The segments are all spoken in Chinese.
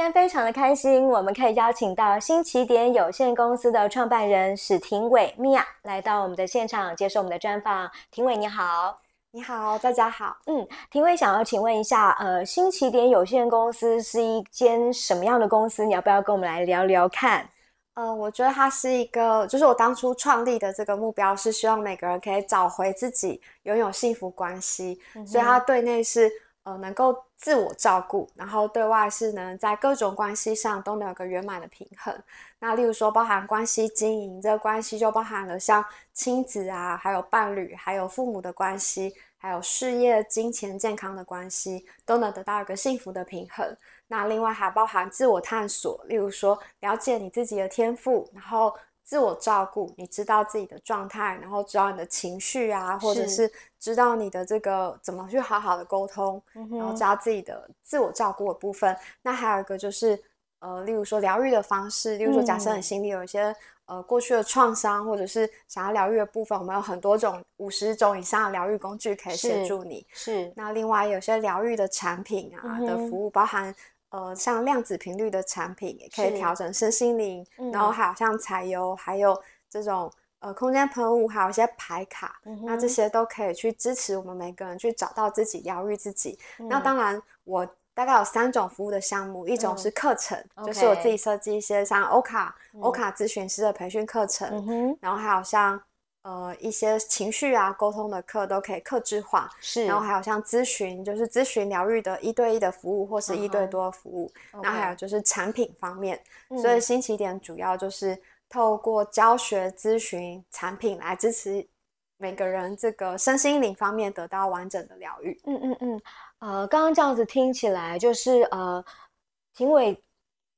今天非常的开心，我们可以邀请到新起点有限公司的创办人史廷伟 Mia 来到我们的现场接受我们的专访。廷伟你好，你好，大家好。嗯，廷伟想要请问一下，呃，新起点有限公司是一间什么样的公司？你要不要跟我们来聊聊看？呃，我觉得它是一个，就是我当初创立的这个目标是希望每个人可以找回自己，拥有幸福关系，所以它对内是。呃，能够自我照顾，然后对外是呢，在各种关系上都能有个圆满的平衡。那例如说，包含关系经营，这个关系就包含了像亲子啊，还有伴侣，还有父母的关系，还有事业、金钱、健康的关系，都能得到一个幸福的平衡。那另外还包含自我探索，例如说了解你自己的天赋，然后。自我照顾，你知道自己的状态，然后知道你的情绪啊，或者是知道你的这个怎么去好好的沟通，然后知道自己的自我照顾的部分。那还有一个就是，呃，例如说疗愈的方式，例如说，假设你心里有一些呃过去的创伤，或者是想要疗愈的部分，我们有很多种五十种以上的疗愈工具可以协助你。是。那另外有些疗愈的产品啊的服务，包含。呃，像量子频率的产品也可以调整身心灵，然后还有像柴油，还有这种呃空间喷雾，还有一些牌卡，那这些都可以去支持我们每个人去找到自己，疗愈自己。那当然，我大概有三种服务的项目，一种是课程，就是我自己设计一些像欧卡欧卡咨询师的培训课程，然后还有像。呃，一些情绪啊，沟通的课都可以克制化，是。然后还有像咨询，就是咨询疗愈的一对一的服务，或是一对多服务。那还有就是产品方面，所以新起点主要就是透过教学、咨询、产品来支持每个人这个身心灵方面得到完整的疗愈。嗯嗯嗯。呃，刚刚这样子听起来就是呃，评委。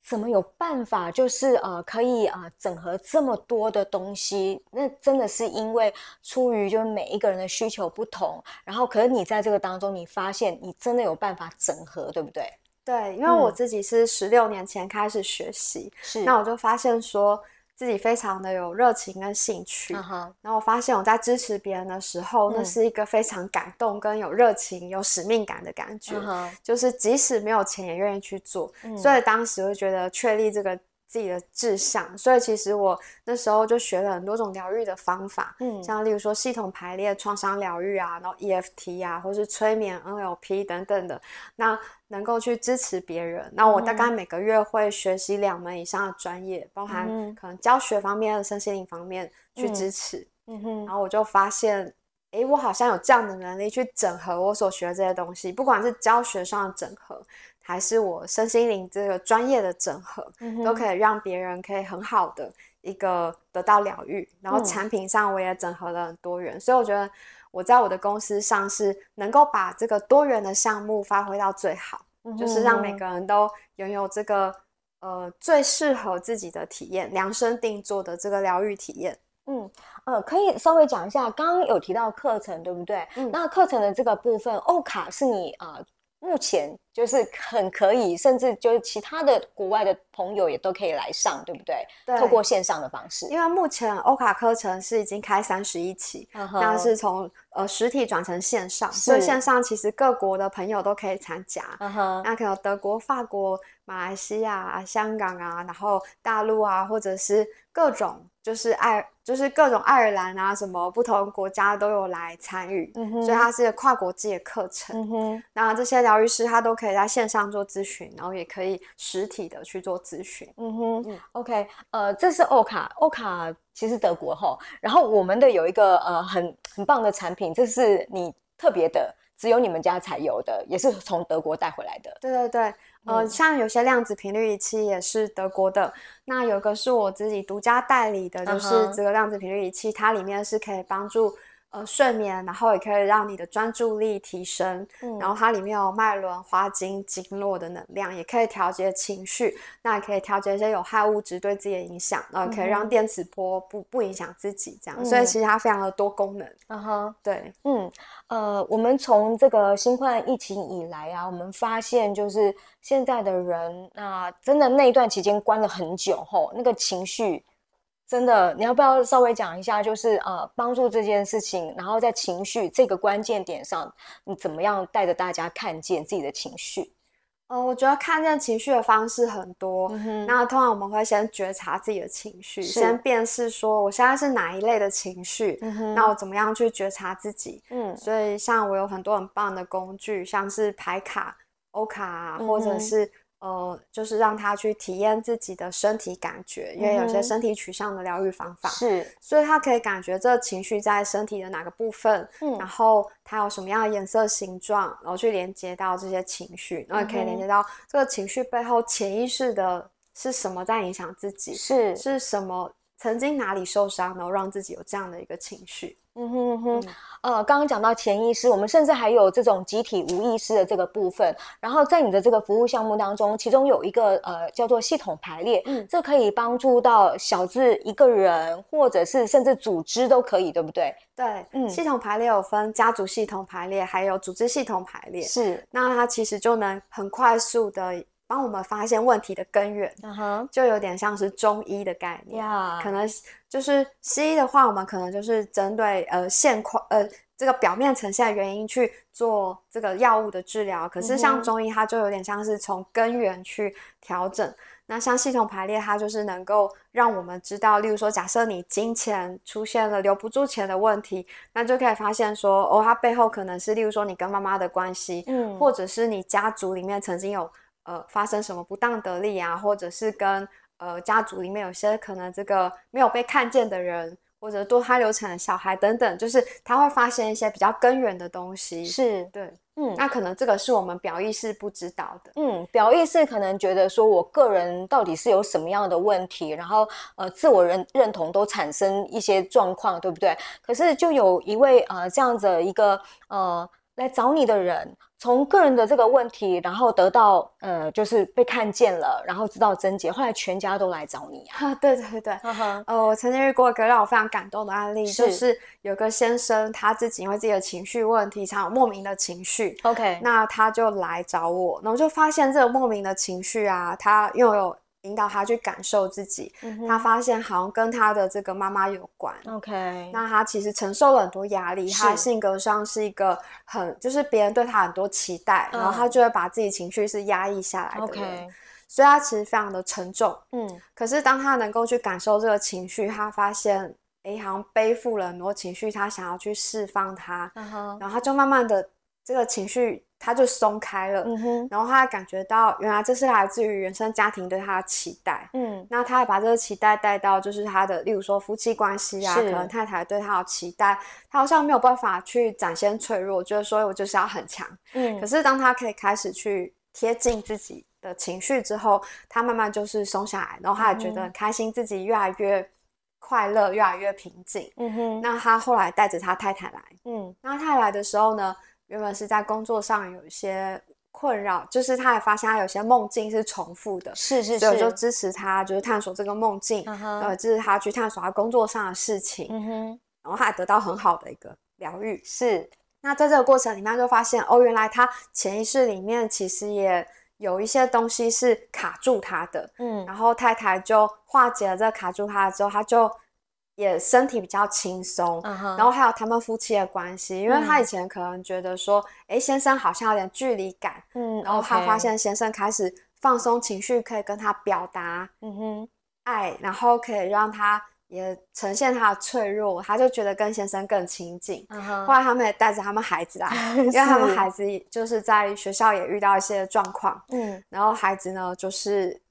怎么有办法？就是呃，可以呃，整合这么多的东西，那真的是因为出于就是每一个人的需求不同，然后可是你在这个当中，你发现你真的有办法整合，对不对？对，因为我自己是十六年前开始学习，是那我就发现说。自己非常的有热情跟兴趣，然后我发现我在支持别人的时候，那是一个非常感动跟有热情、有使命感的感觉，就是即使没有钱也愿意去做，所以当时我就觉得确立这个。自己的志向，所以其实我那时候就学了很多种疗愈的方法，嗯，像例如说系统排列、创伤疗愈啊，然后 EFT 啊，或是催眠、NLP 等等的，那能够去支持别人。那我大概每个月会学习两门以上的专业，包含可能教学方面的、身心灵方面去支持。嗯哼，然后我就发现，哎，我好像有这样的能力去整合我所学的这些东西，不管是教学上的整合。还是我身心灵这个专业的整合，都可以让别人可以很好的一个得到疗愈。然后产品上我也整合了很多元，所以我觉得我在我的公司上是能够把这个多元的项目发挥到最好，就是让每个人都拥有这个呃最适合自己的体验，量身定做的这个疗愈体验。嗯呃，可以稍微讲一下，刚刚有提到课程，对不对？那课程的这个部分，欧卡是你啊。目前就是很可以，甚至就是其他的国外的朋友也都可以来上，对不对？对。透过线上的方式，因为目前 o 卡课程是已经开三十一期，那是从呃实体转成线上，所以线上其实各国的朋友都可以参加。嗯哼。那可能德国、法国、马来西亚、香港啊，然后大陆啊，或者是各种。就是爱，就是各种爱尔兰啊，什么不同国家都有来参与，嗯、所以它是跨国界的课程。嗯哼，那这些疗愈师他都可以在线上做咨询，然后也可以实体的去做咨询。嗯哼，OK，呃，这是欧卡，欧卡其实德国哈，然后我们的有一个呃很很棒的产品，这是你特别的。只有你们家才有的，也是从德国带回来的。对对对，呃，像有些量子频率仪器也是德国的。那有个是我自己独家代理的，就是这个量子频率仪器，它里面是可以帮助。呃，睡眠，然后也可以让你的专注力提升。嗯，然后它里面有脉轮、花精、经络的能量，也可以调节情绪。那也可以调节一些有害物质对自己的影响，呃，可以让电磁波不不影响自己这样。所以其实它非常的多功能。嗯哼，对，嗯，呃，我们从这个新冠疫情以来啊，我们发现就是现在的人，那真的那一段期间关了很久后，那个情绪。真的，你要不要稍微讲一下，就是呃，帮助这件事情，然后在情绪这个关键点上，你怎么样带着大家看见自己的情绪？嗯，我觉得看见情绪的方式很多。那通常我们会先觉察自己的情绪，先辨识说我现在是哪一类的情绪。那我怎么样去觉察自己？嗯，所以像我有很多很棒的工具，像是排卡、欧卡，或者是。呃，就是让他去体验自己的身体感觉，因为有些身体取向的疗愈方法是，所以他可以感觉这个情绪在身体的哪个部分，然后它有什么样的颜色、形状，然后去连接到这些情绪，然后可以连接到这个情绪背后潜意识的是什么在影响自己，是是什么。曾经哪里受伤，然后让自己有这样的一个情绪。嗯哼哼哼。呃，刚刚讲到潜意识，我们甚至还有这种集体无意识的这个部分。然后在你的这个服务项目当中，其中有一个呃叫做系统排列，嗯，这可以帮助到小智一个人，或者是甚至组织都可以，对不对？对，嗯，系统排列有分家族系统排列，还有组织系统排列。是，那它其实就能很快速的。帮我们发现问题的根源，就有点像是中医的概念。可能就是西医的话，我们可能就是针对呃现况呃这个表面呈现的原因去做这个药物的治疗。可是像中医，它就有点像是从根源去调整。那像系统排列，它就是能够让我们知道，例如说，假设你金钱出现了留不住钱的问题，那就可以发现说，哦，它背后可能是例如说你跟妈妈的关系，嗯，或者是你家族里面曾经有。呃，发生什么不当得利啊，或者是跟呃家族里面有些可能这个没有被看见的人，或者多胎流产的小孩等等，就是他会发现一些比较根源的东西。是，对，嗯，那可能这个是我们表意识不知道的。嗯，表意识可能觉得说我个人到底是有什么样的问题，然后呃自我认认同都产生一些状况，对不对？可是就有一位呃这样子一个呃来找你的人。从个人的这个问题，然后得到呃，就是被看见了，然后知道贞洁，后来全家都来找你啊！对对对对，哦，我曾经遇过一个让我非常感动的案例，就是有个先生，他自己因为自己的情绪问题，常有莫名的情绪。OK，那他就来找我，然后就发现这个莫名的情绪啊，他又有。引导他去感受自己，他发现好像跟他的这个妈妈有关。OK，那他其实承受了很多压力，他性格上是一个很就是别人对他很多期待，然后他就会把自己情绪是压抑下来。OK，所以他其实非常的沉重。嗯，可是当他能够去感受这个情绪，他发现诶，好像背负了很多情绪，他想要去释放他，然后他就慢慢的这个情绪。他就松开了，嗯哼，然后他感觉到原来这是来自于原生家庭对他的期待，嗯，那他也把这个期待带到就是他的，例如说夫妻关系啊，可能太太对他的期待，他好像没有办法去展现脆弱，觉得说我就是要很强，嗯，可是当他可以开始去贴近自己的情绪之后，他慢慢就是松下来，然后他也觉得很开心，自己越来越快乐，越来越平静，嗯哼，那他后来带着他太太来，嗯，那他来的时候呢？原本是在工作上有一些困扰，就是他也发现他有些梦境是重复的，是是，所以就支持他就是探索这个梦境，呃，支持他去探索他工作上的事情，嗯哼，然后他还得到很好的一个疗愈。是，那在这个过程里面，就发现哦，原来他潜意识里面其实也有一些东西是卡住他的，嗯，然后太太就化解了这卡住他之后，他就。也身体比较轻松，然后还有他们夫妻的关系，因为他以前可能觉得说，哎，先生好像有点距离感，嗯，然后他发现先生开始放松情绪，可以跟他表达，嗯哼，爱，然后可以让他也呈现他的脆弱，他就觉得跟先生更亲近。后来他们也带着他们孩子啊，因为他们孩子就是在学校也遇到一些状况，嗯，然后孩子呢就是。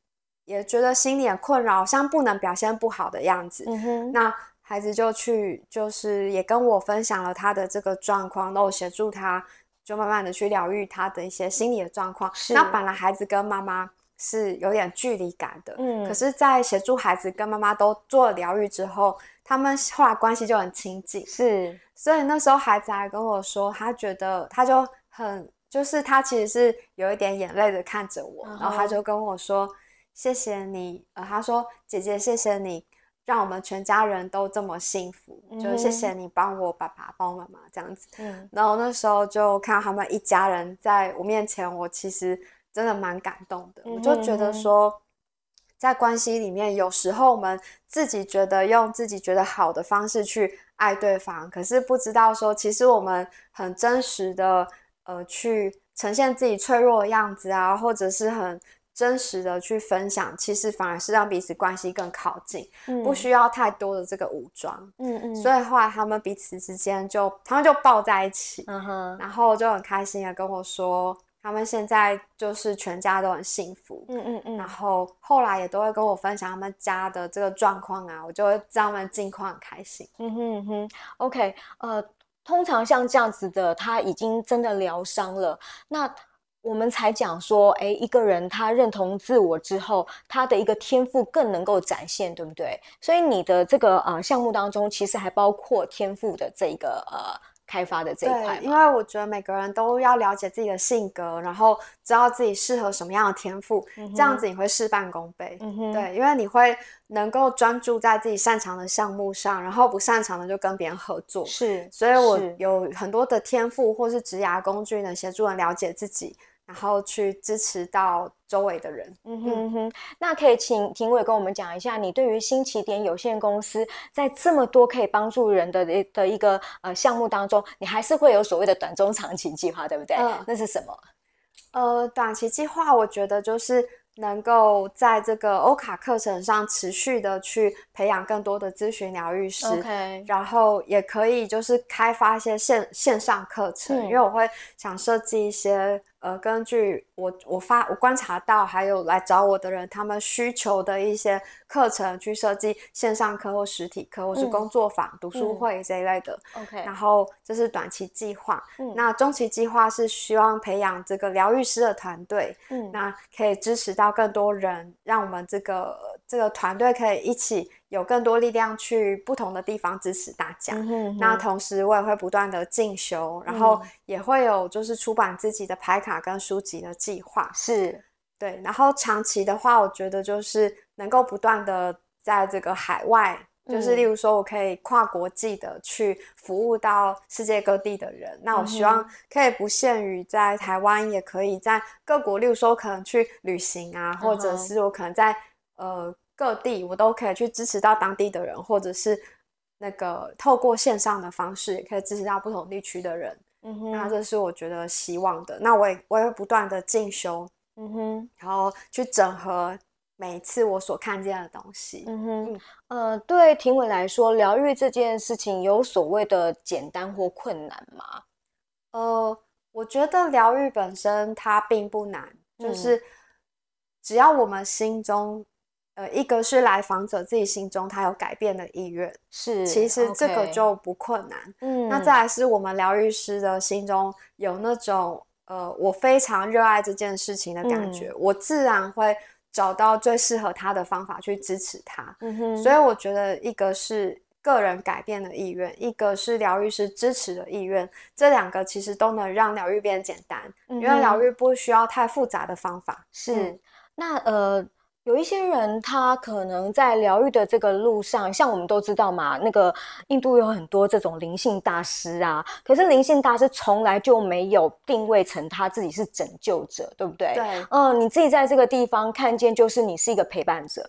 也觉得心理困扰，像不能表现不好的样子。嗯哼，那孩子就去，就是也跟我分享了他的这个状况，然后协助他，就慢慢的去疗愈他的一些心理的状况。那本来孩子跟妈妈是有点距离感的，嗯，可是，在协助孩子跟妈妈都做疗愈之后，他们后来关系就很亲近。是，所以那时候孩子还跟我说，他觉得他就很，就是他其实是有一点眼泪的看着我，然后他就跟我说。谢谢你，呃，他说姐姐，谢谢你让我们全家人都这么幸福，就是谢谢你帮我爸爸、帮我妈妈这样子。嗯，然后那时候就看到他们一家人在我面前，我其实真的蛮感动的。我就觉得说，在关系里面，有时候我们自己觉得用自己觉得好的方式去爱对方，可是不知道说，其实我们很真实的呃，去呈现自己脆弱的样子啊，或者是很。真实的去分享，其实反而是让彼此关系更靠近，不需要太多的这个武装。嗯嗯，所以后来他们彼此之间就，他们就抱在一起，嗯哼，然后就很开心的跟我说，他们现在就是全家都很幸福。嗯嗯嗯，然后后来也都会跟我分享他们家的这个状况啊，我就会知道他们近况很开心。嗯哼哼，OK，呃，通常像这样子的，他已经真的疗伤了，那。我们才讲说，哎，一个人他认同自我之后，他的一个天赋更能够展现，对不对？所以你的这个呃项目当中，其实还包括天赋的这个呃开发的这一块。因为我觉得每个人都要了解自己的性格，然后知道自己适合什么样的天赋，这样子你会事半功倍。嗯对，因为你会能够专注在自己擅长的项目上，然后不擅长的就跟别人合作。是，所以我有很多的天赋或是职涯工具，能协助人了解自己。然后去支持到周围的人。嗯哼哼，那可以请评委跟我们讲一下，你对于新起点有限公司在这么多可以帮助人的的的一个呃项目当中，你还是会有所谓的短中长期计划，对不对？嗯，那是什么？呃，短期计划，我觉得就是能够在这个欧卡课程上持续的去培养更多的咨询疗愈师。OK，然后也可以就是开发一些线线上课程，因为我会想设计一些。呃，根据我我发我观察到，还有来找我的人，他们需求的一些。课程去设计线上课或实体课，或是工作坊、读书会这一类的。OK，然后这是短期计划。那中期计划是希望培养这个疗愈师的团队。嗯，那可以支持到更多人，让我们这个这个团队可以一起有更多力量去不同的地方支持大家。嗯、那同时我也会不断的进修，然后也会有就是出版自己的牌卡跟书籍的计划。是，对。然后长期的话，我觉得就是。能够不断的在这个海外，就是例如说，我可以跨国际的去服务到世界各地的人。那我希望可以不限于在台湾，也可以在各国。例如说，可能去旅行啊，或者是我可能在呃各地，我都可以去支持到当地的人，或者是那个透过线上的方式，也可以支持到不同地区的人。嗯哼，那这是我觉得希望的。那我也我会不断的进修，嗯哼，然后去整合。每次我所看见的东西，嗯哼，呃，对庭伟来说，疗愈这件事情有所谓的简单或困难吗？呃，我觉得疗愈本身它并不难，就是只要我们心中，呃，一个是来访者自己心中他有改变的意愿，是，其实这个就不困难。嗯，那再来是我们疗愈师的心中有那种，呃，我非常热爱这件事情的感觉，我自然会。找到最适合他的方法去支持他，所以我觉得一个是个人改变的意愿，一个是疗愈师支持的意愿，这两个其实都能让疗愈变简单，因为疗愈不需要太复杂的方法。是，那呃。有一些人，他可能在疗愈的这个路上，像我们都知道嘛，那个印度有很多这种灵性大师啊。可是灵性大师从来就没有定位成他自己是拯救者，对不对？对。嗯，你自己在这个地方看见，就是你是一个陪伴者。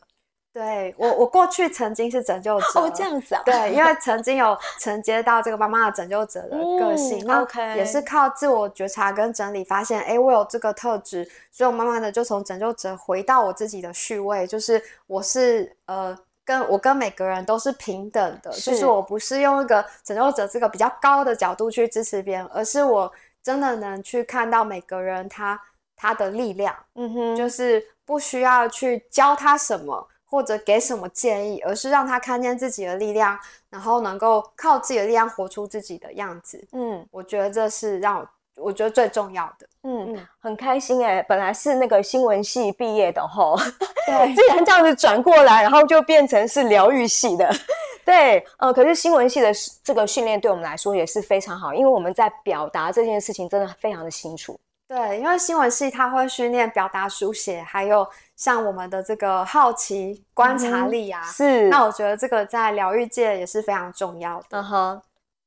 对我，我过去曾经是拯救者，哦，这样子啊？对，因为曾经有承接到这个妈妈的拯救者的个性，那也是靠自我觉察跟整理，发现哎，我有这个特质，所以我慢慢的就从拯救者回到我自己的序位，就是我是呃，跟我跟每个人都是平等的，就是我不是用一个拯救者这个比较高的角度去支持别人，而是我真的能去看到每个人他他的力量，嗯哼，就是不需要去教他什么。或者给什么建议，而是让他看见自己的力量，然后能够靠自己的力量活出自己的样子。嗯，我觉得这是让我我觉得最重要的。嗯嗯，很开心哎，本来是那个新闻系毕业的吼，对，竟然这样子转过来，然后就变成是疗愈系的。对，呃，可是新闻系的这个训练对我们来说也是非常好，因为我们在表达这件事情真的非常的清楚。对，因为新闻系它会训练表达、书写，还有。像我们的这个好奇、观察力啊，是。那我觉得这个在疗愈界也是非常重要的。嗯哼。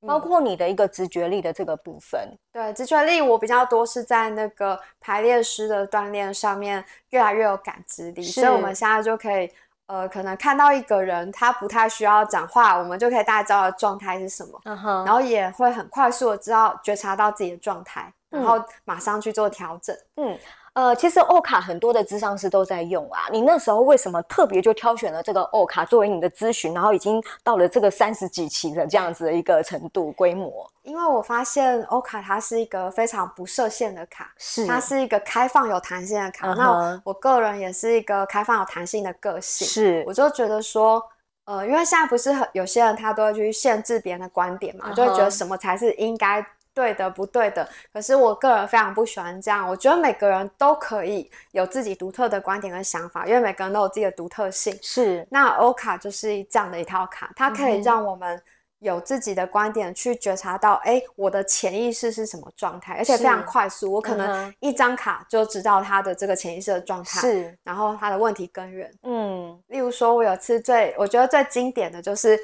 包括你的一个直觉力的这个部分。对，直觉力我比较多是在那个排列师的锻炼上面，越来越有感知力。所以我们现在就可以，呃，可能看到一个人他不太需要讲话，我们就可以大概知道状态是什么。然后也会很快速的知道觉察到自己的状态，然后马上去做调整。嗯。呃，其实欧卡很多的智商师都在用啊。你那时候为什么特别就挑选了这个欧卡作为你的咨询？然后已经到了这个三十几期的这样子的一个程度规模？因为我发现欧卡它是一个非常不设限的卡，是它是一个开放有弹性的卡。那我个人也是一个开放有弹性的个性，是我就觉得说，呃，因为现在不是很有些人他都会去限制别人的观点嘛，就会觉得什么才是应该。对的，不对的。可是我个人非常不喜欢这样。我觉得每个人都可以有自己独特的观点跟想法，因为每个人都有自己的独特性。是。那欧卡就是这样的一套卡，它可以让我们有自己的观点，去觉察到，哎，我的潜意识是什么状态，而且非常快速。我可能一张卡就知道他的这个潜意识的状态，是。然后他的问题根源。嗯。例如说，我有次最，我觉得最经典的就是。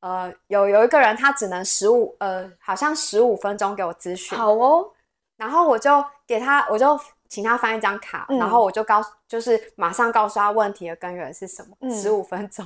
呃，有有一个人，他只能十五呃，好像十五分钟给我咨询。好哦，然后我就给他，我就请他翻一张卡，然后我就告，就是马上告诉他问题的根源是什么。十五分钟，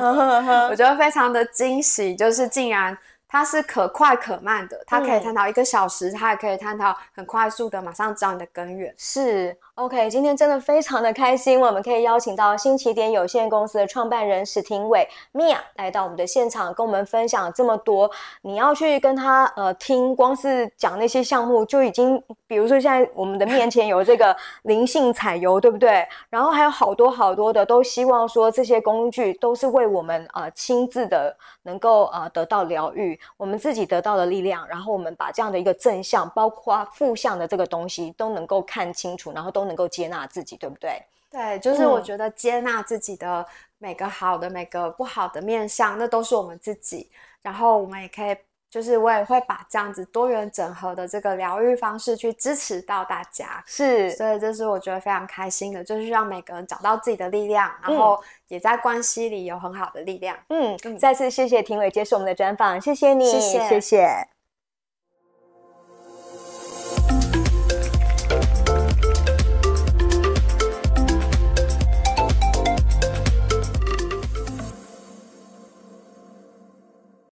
我觉得非常的惊喜，就是竟然他是可快可慢的，他可以探讨一个小时，他也可以探讨很快速的，马上知道你的根源是。OK，今天真的非常的开心，我们可以邀请到新起点有限公司的创办人史廷伟 Mia 来到我们的现场，跟我们分享这么多。你要去跟他呃听，光是讲那些项目就已经，比如说现在我们的面前有这个灵 性采油，对不对？然后还有好多好多的，都希望说这些工具都是为我们啊亲自的能够啊得到疗愈，我们自己得到的力量，然后我们把这样的一个正向，包括负向的这个东西都能够看清楚，然后都能。能够接纳自己，对不对？对，就是我觉得接纳自己的每个好的、每个不好的面相，那都是我们自己。然后我们也可以，就是我也会把这样子多元整合的这个疗愈方式去支持到大家。是，所以这是我觉得非常开心的，就是让每个人找到自己的力量，然后也在关系里有很好的力量。嗯，再次谢谢婷伟接受我们的专访，谢谢你，谢谢，谢谢。